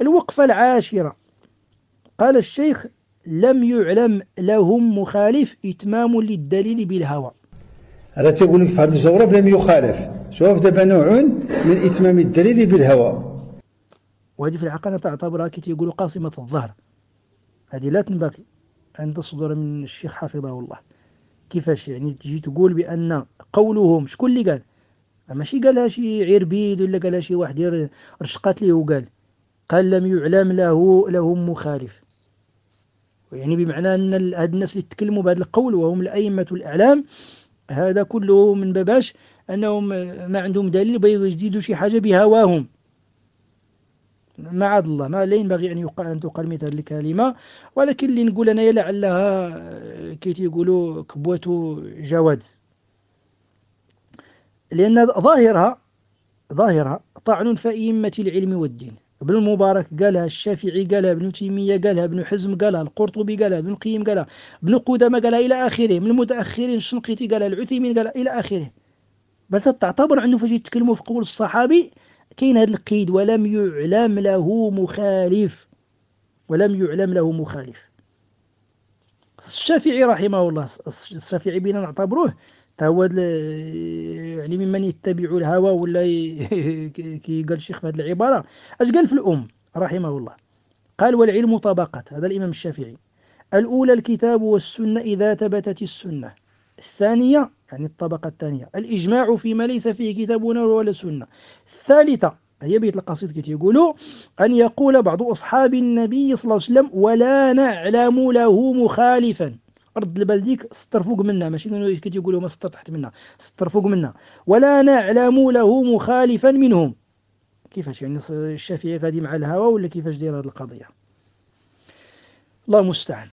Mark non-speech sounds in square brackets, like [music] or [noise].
الوقفة العاشرة قال الشيخ لم يعلم لهم مخالف إتمام للدليل بالهوى راه تيقول لك في هذه الجورب لم يخالف شوف دابا نوع من إتمام الدليل بالهوى وهذه في الحقيقة تعتبرها كي تيقولوا قاصمة الظهر هذه لا تنبغي عند تصدر من الشيخ حفظه الله كيفاش يعني تجي تقول بأن قولهم شكون اللي قال ماشي قالها شي عربيد ولا قالها شي واحد رشقات ليه وقال قال لم يعلم له لهم مخالف يعني بمعنى أن هاد الناس اللي تكلموا بهذا القول وهم الأئمة الأعلام هذا كله من باباش أنهم ما عندهم دليل يجددوا شي حاجة بهواهم معاذ الله ما لا ينبغي أن يقال أن تقال مثل الكلمة ولكن اللي نقول أنايا لعلها كي تيقولوا كبوته جواد لأن ظاهرها ظاهرها طعن في أئمة العلم والدين ابن المبارك قالها الشافعي قالها ابن تيمية قالها ابن حزم قالها القرطبي قالها ابن القيم قالها ابن قدامة قالها إلى آخره من المتأخرين الشنقيطي قالها العثيمين قالها إلى آخره بس تعتبر عنده فاش يتكلموا في قول الصحابي كاين هذا القيد ولم يعلم له مخالف ولم يعلم له مخالف الشافعي رحمه الله الشافعي بينا نعتبروه هو يعني ممن يتبع الهوى ولا [laughs] كي قال الشيخ في هذه العبارة اش قال في الأم رحمه الله قال والعلم طبقات هذا الإمام الشافعي الأولى الكتاب والسنة إذا ثبتت السنة الثانية يعني الطبقة الثانية الإجماع فيما ليس فيه كتاب ولا سنة الثالثة هي بيت القصيد كتيقولوا أن يقول بعض أصحاب النبي صلى الله عليه وسلم ولا نعلم له مخالفا رد البال ديك سطر فوق منا ماشي كتقولوا ما سطر تحت منا سطر فوق منا ولا نعلم له مخالفا منهم كيفاش يعني الشافعي غادي مع الهوى ولا كيفاش داير هذه القضيه الله المستعان